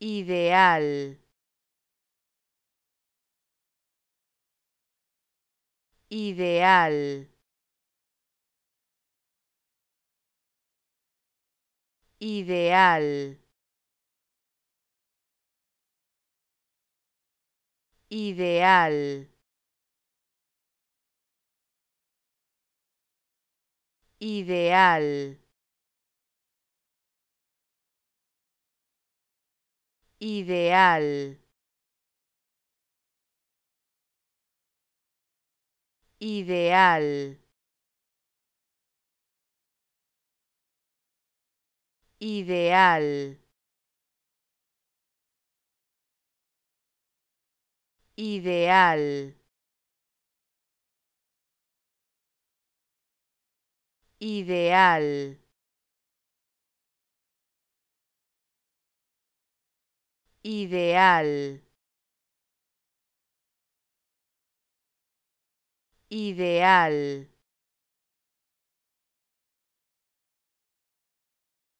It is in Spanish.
ideal, ideal, ideal. Ideal. Ideal. Ideal. Ideal. Ideal. Ideal. Ideal. Ideal. Ideal.